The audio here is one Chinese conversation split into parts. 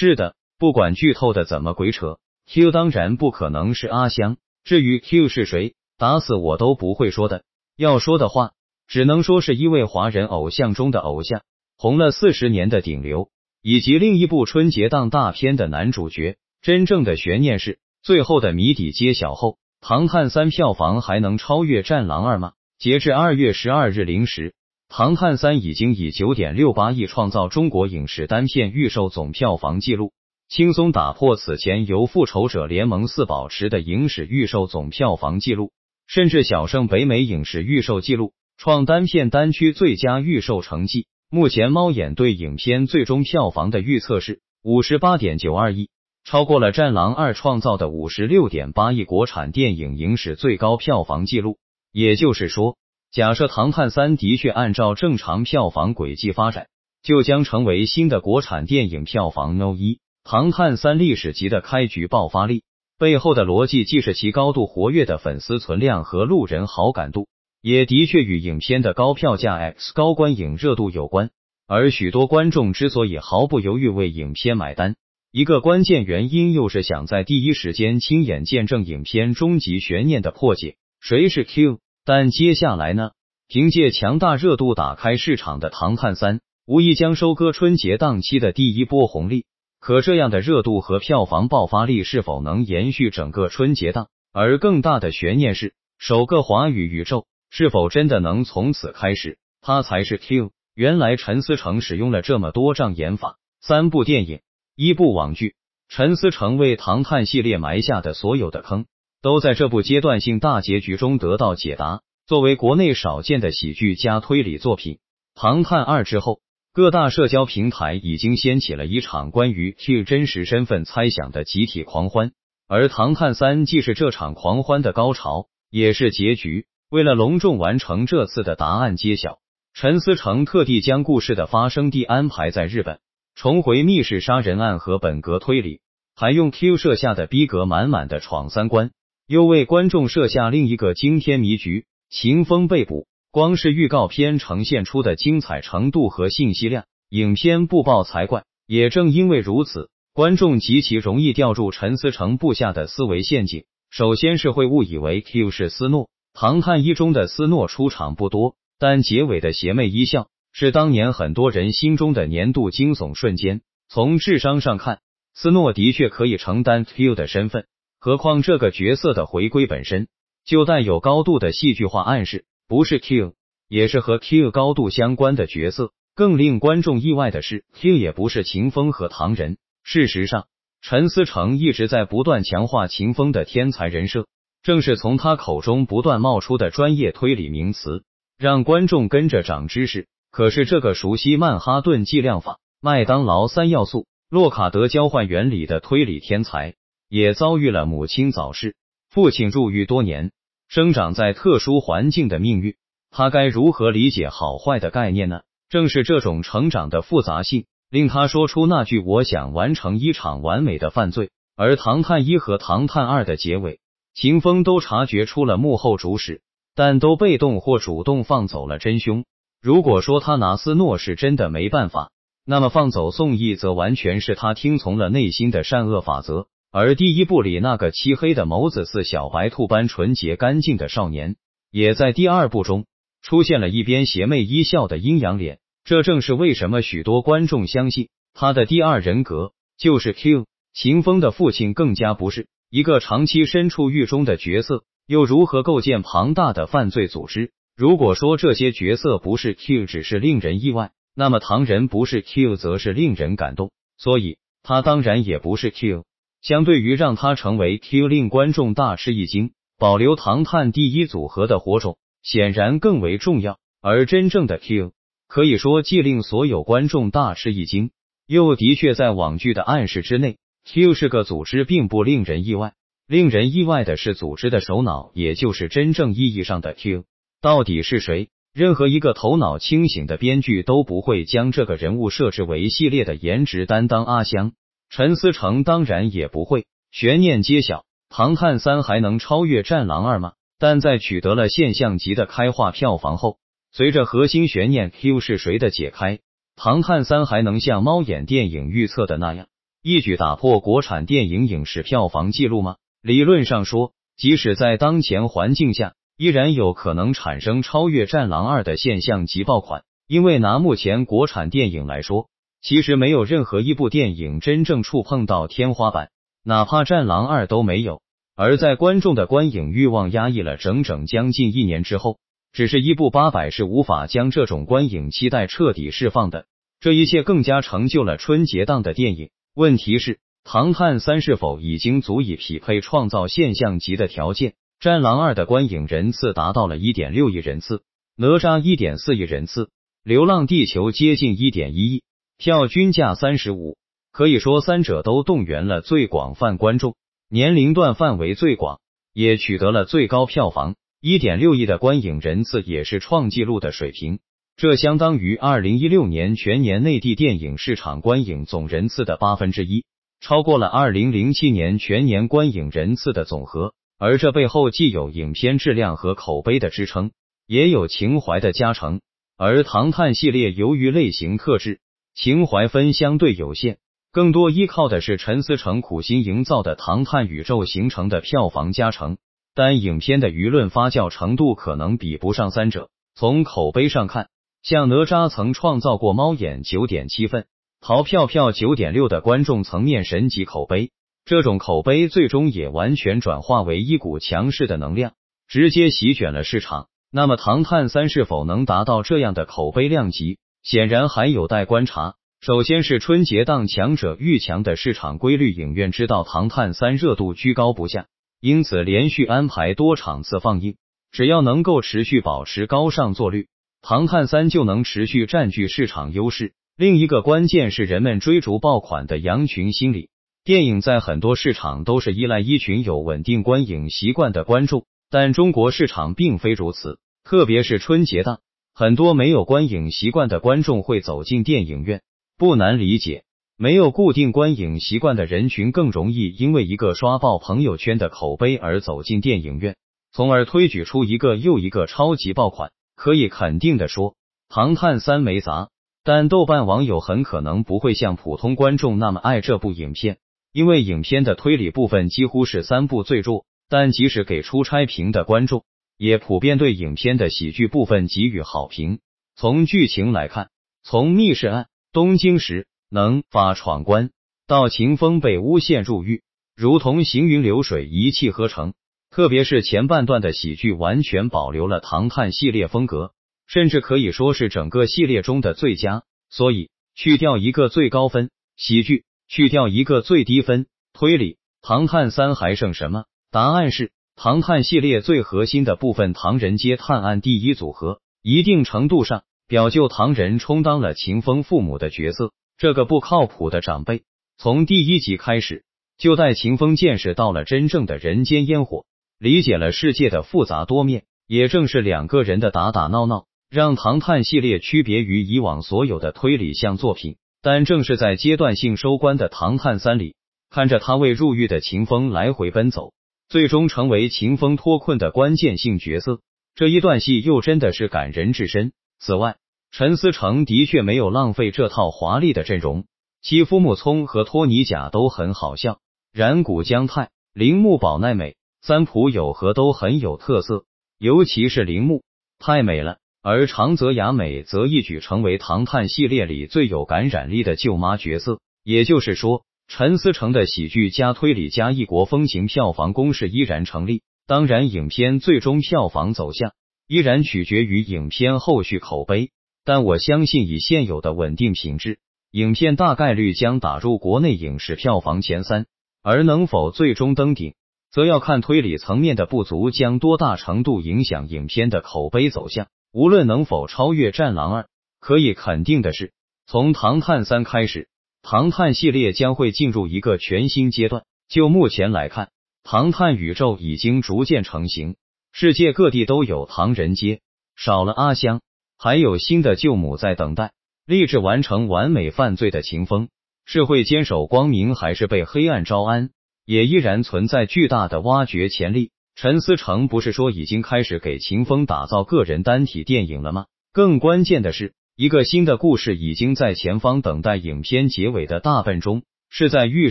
是的，不管剧透的怎么鬼扯，Q 当然不可能是阿香。至于 Q 是谁，打死我都不会说的。要说的话，只能说是一位华人偶像中的偶像，红了四十年的顶流，以及另一部春节档大片的男主角。真正的悬念是，最后的谜底揭晓后，唐探三票房还能超越战狼二吗？截至二月十二日零时。《唐探三》已经以九点六八亿创造中国影视单片预售总票房纪录，轻松打破此前由《复仇者联盟四》保持的影史预售总票房纪录，甚至小胜北美影视预售纪录，创单片单区最佳预售成绩。目前猫眼对影片最终票房的预测是五十八点九二亿，超过了《战狼二》创造的五十六点八亿国产电影影史最高票房纪录，也就是说。假设《唐探三》的确按照正常票房轨迹发展，就将成为新的国产电影票房 No 一。《唐探三》历史级的开局爆发力背后的逻辑，既是其高度活跃的粉丝存量和路人好感度，也的确与影片的高票价 x 高观影热度有关。而许多观众之所以毫不犹豫为影片买单，一个关键原因，又是想在第一时间亲眼见证影片终极悬念的破解，谁是 Q？但接下来呢？凭借强大热度打开市场的《唐探三》无疑将收割春节档期的第一波红利。可这样的热度和票房爆发力是否能延续整个春节档？而更大的悬念是，首个华语宇宙是否真的能从此开始？它才是 Q。原来陈思成使用了这么多障眼法：三部电影，一部网剧。陈思成为《唐探》系列埋下的所有的坑。都在这部阶段性大结局中得到解答。作为国内少见的喜剧加推理作品，《唐探二》之后，各大社交平台已经掀起了一场关于 Q 真实身份猜想的集体狂欢。而《唐探三》既是这场狂欢的高潮，也是结局。为了隆重完成这次的答案揭晓，陈思诚特地将故事的发生地安排在日本，重回密室杀人案和本格推理，还用 Q 设下的逼格满满的闯三关。又为观众设下另一个惊天迷局，秦风被捕。光是预告片呈现出的精彩程度和信息量，影片不爆才怪。也正因为如此，观众极其容易掉入陈思诚布下的思维陷阱。首先是会误以为 Q 是斯诺。唐探一中的斯诺出场不多，但结尾的邪魅一笑，是当年很多人心中的年度惊悚瞬间。从智商上看，斯诺的确可以承担 Q 的身份。何况这个角色的回归本身就带有高度的戏剧化暗示，不是 Q，也是和 Q 高度相关的角色。更令观众意外的是，Q 也不是秦风和唐仁。事实上，陈思诚一直在不断强化秦风的天才人设，正是从他口中不断冒出的专业推理名词，让观众跟着长知识。可是，这个熟悉曼哈顿计量法、麦当劳三要素、洛卡德交换原理的推理天才。也遭遇了母亲早逝、父亲入狱多年、生长在特殊环境的命运，他该如何理解好坏的概念呢？正是这种成长的复杂性，令他说出那句“我想完成一场完美的犯罪”。而唐探一和唐探二的结尾，秦风都察觉出了幕后主使，但都被动或主动放走了真凶。如果说他拿斯诺是真的没办法，那么放走宋义则完全是他听从了内心的善恶法则。而第一部里那个漆黑的眸子似小白兔般纯洁干净的少年，也在第二部中出现了一边邪魅一笑的阴阳脸。这正是为什么许多观众相信他的第二人格就是 Q。秦风的父亲更加不是一个长期身处狱中的角色，又如何构建庞大的犯罪组织？如果说这些角色不是 Q 只是令人意外，那么唐人不是 Q 则是令人感动。所以，他当然也不是 Q。相对于让他成为 Q 令观众大吃一惊，保留唐探第一组合的火种显然更为重要。而真正的 Q，可以说既令所有观众大吃一惊，又的确在网剧的暗示之内。Q 是个组织，并不令人意外。令人意外的是，组织的首脑，也就是真正意义上的 Q，到底是谁？任何一个头脑清醒的编剧都不会将这个人物设置为系列的颜值担当阿香。陈思诚当然也不会。悬念揭晓，《唐探三》还能超越《战狼二》吗？但在取得了现象级的开画票房后，随着核心悬念 “Q 是谁”的解开，《唐探三》还能像猫眼电影预测的那样，一举打破国产电影影视票房记录吗？理论上说，即使在当前环境下，依然有可能产生超越《战狼二》的现象级爆款。因为拿目前国产电影来说。其实没有任何一部电影真正触碰到天花板，哪怕《战狼二》都没有。而在观众的观影欲望压抑了整整将近一年之后，只是一部八百是无法将这种观影期待彻底释放的。这一切更加成就了春节档的电影。问题是，《唐探三》是否已经足以匹配创造现象级的条件？《战狼二》的观影人次达到了一点六亿人次，《哪吒》一点四亿人次，《流浪地球》接近一点一亿。票均价三十五，可以说三者都动员了最广泛观众，年龄段范围最广，也取得了最高票房，一点六亿的观影人次也是创纪录的水平。这相当于二零一六年全年内地电影市场观影总人次的八分之一，超过了二零零七年全年观影人次的总和。而这背后既有影片质量和口碑的支撑，也有情怀的加成。而《唐探》系列由于类型特质。情怀分相对有限，更多依靠的是陈思诚苦心营造的唐探宇宙形成的票房加成，但影片的舆论发酵程度可能比不上三者。从口碑上看，像哪吒曾创造过猫眼九点七分、淘票票九点六的观众层面神级口碑，这种口碑最终也完全转化为一股强势的能量，直接席卷了市场。那么，唐探三是否能达到这样的口碑量级？显然还有待观察。首先是春节档强者愈强的市场规律，影院知道《唐探三》热度居高不下，因此连续安排多场次放映。只要能够持续保持高上座率，《唐探三》就能持续占据市场优势。另一个关键是人们追逐爆款的羊群心理，电影在很多市场都是依赖一群有稳定观影习惯的观众，但中国市场并非如此，特别是春节档。很多没有观影习惯的观众会走进电影院，不难理解。没有固定观影习惯的人群更容易因为一个刷爆朋友圈的口碑而走进电影院，从而推举出一个又一个超级爆款。可以肯定的说，《唐探三》没砸，但豆瓣网友很可能不会像普通观众那么爱这部影片，因为影片的推理部分几乎是三部最弱。但即使给出差评的观众。也普遍对影片的喜剧部分给予好评。从剧情来看，从密室案、东京时能法闯关到秦风被诬陷入狱，如同行云流水，一气呵成。特别是前半段的喜剧，完全保留了唐探系列风格，甚至可以说是整个系列中的最佳。所以去掉一个最高分喜剧，去掉一个最低分推理，《唐探三》还剩什么？答案是。唐探系列最核心的部分，《唐人街探案》第一组合，一定程度上，表舅唐人充当了秦风父母的角色。这个不靠谱的长辈，从第一集开始就带秦风见识到了真正的人间烟火，理解了世界的复杂多面。也正是两个人的打打闹闹，让唐探系列区别于以往所有的推理向作品。但正是在阶段性收官的《唐探三》里，看着他未入狱的秦风来回奔走。最终成为秦风脱困的关键性角色，这一段戏又真的是感人至深。此外，陈思成的确没有浪费这套华丽的阵容，其夫木聪和托尼贾都很好笑，染谷将太、铃木保奈美、三浦友和都很有特色，尤其是铃木太美了。而长泽雅美则一举成为唐探系列里最有感染力的舅妈角色，也就是说。陈思诚的喜剧加推理加异国风情，票房公式依然成立。当然，影片最终票房走向依然取决于影片后续口碑。但我相信，以现有的稳定品质，影片大概率将打入国内影视票房前三。而能否最终登顶，则要看推理层面的不足将多大程度影响影片的口碑走向。无论能否超越《战狼二》，可以肯定的是，从《唐探三》开始。唐探系列将会进入一个全新阶段。就目前来看，唐探宇宙已经逐渐成型，世界各地都有唐人街。少了阿香，还有新的舅母在等待。立志完成完美犯罪的秦风，是会坚守光明，还是被黑暗招安？也依然存在巨大的挖掘潜力。陈思诚不是说已经开始给秦风打造个人单体电影了吗？更关键的是。一个新的故事已经在前方等待。影片结尾的大笨钟是在预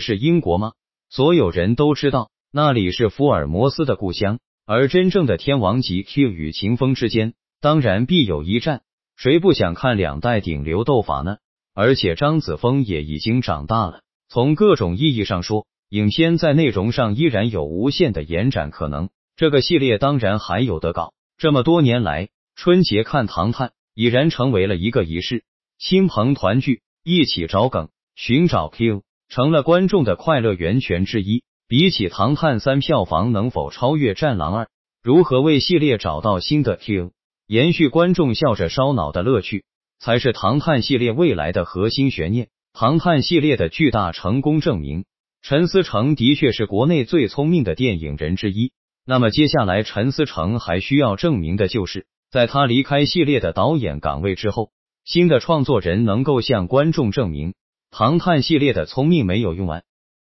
示英国吗？所有人都知道那里是福尔摩斯的故乡，而真正的天王级 Q 与秦风之间，当然必有一战。谁不想看两代顶流斗法呢？而且张子枫也已经长大了，从各种意义上说，影片在内容上依然有无限的延展可能。这个系列当然还有的搞。这么多年来，春节看唐探。已然成为了一个仪式，亲朋团聚，一起找梗，寻找 Q，成了观众的快乐源泉之一。比起《唐探三》，票房能否超越《战狼二》，如何为系列找到新的 Q，延续观众笑着烧脑的乐趣，才是《唐探》系列未来的核心悬念。《唐探》系列的巨大成功证明，陈思诚的确是国内最聪明的电影人之一。那么，接下来陈思诚还需要证明的就是。在他离开系列的导演岗位之后，新的创作人能够向观众证明《唐探》系列的聪明没有用完。